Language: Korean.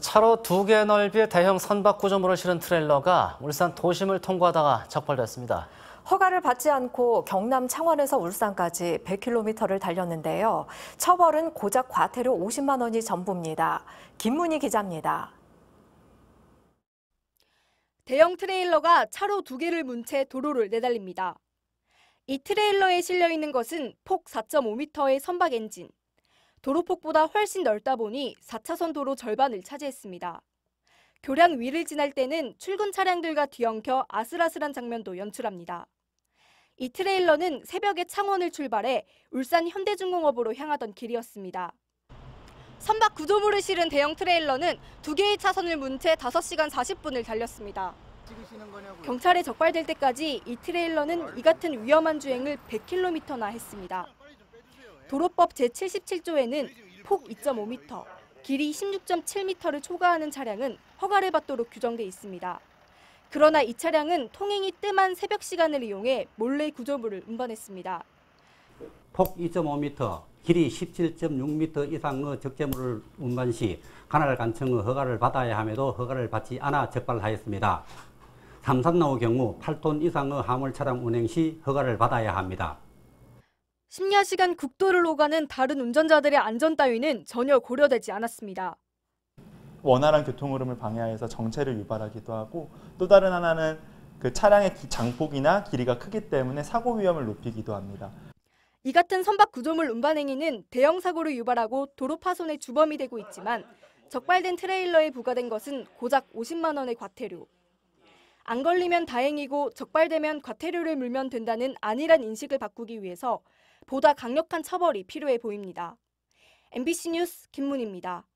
차로 두 개 넓이의 대형 선박 구조물을 실은 트레일러가 울산 도심을 통과하다가 적발됐습니다. 허가를 받지 않고 경남 창원에서 울산까지 100km를 달렸는데요. 처벌은 고작 과태료 50만 원이 전부입니다. 김문희 기자입니다. 대형 트레일러가 차로 두 개를 문 채 도로를 내달립니다. 이 트레일러에 실려 있는 것은 폭 4.5m의 선박 엔진, 도로폭보다 훨씬 넓다 보니 4차선 도로 절반을 차지했습니다. 교량 위를 지날 때는 출근 차량들과 뒤엉켜 아슬아슬한 장면도 연출합니다. 이 트레일러는 새벽에 창원을 출발해 울산 현대중공업으로 향하던 길이었습니다. 선박 구조물을 실은 대형 트레일러는 두 개의 차선을 문채 5시간 40분을 달렸습니다. 경찰에 적발될 때까지 이 트레일러는 이 같은 위험한 주행을 100km나 했습니다. 도로법 제77조에는 폭 2.5m, 길이 16.7m를 초과하는 차량은 허가를 받도록 규정돼 있습니다. 그러나 이 차량은 통행이 뜸한 새벽 시간을 이용해 몰래 구조물을 운반했습니다. 폭 2.5m, 길이 17.6m 이상의 적재물을 운반 시 관할 간청의 허가를 받아야 함에도 허가를 받지 않아 적발하였습니다. 삼산나의 경우 8톤 이상의 화물 차량 운행 시 허가를 받아야 합니다. 심야시간 국도를 오가는 다른 운전자들의 안전 따위는 전혀 고려되지 않았습니다. 원활한 교통 흐름을 방해해서 정체를 유발하기도 하고 또 다른 하나는 그 차량의 장폭이나 길이가 크기 때문에 사고 위험을 높이기도 합니다. 이 같은 선박 구조물 운반 행위는 대형 사고를 유발하고 도로 파손의 주범이 되고 있지만 적발된 트레일러에 부과된 것은 고작 50만 원의 과태료. 안 걸리면 다행이고 적발되면 과태료를 물면 된다는 안일한 인식을 바꾸기 위해서 보다 강력한 처벌이 필요해 보입니다. MBC 뉴스 김문입니다.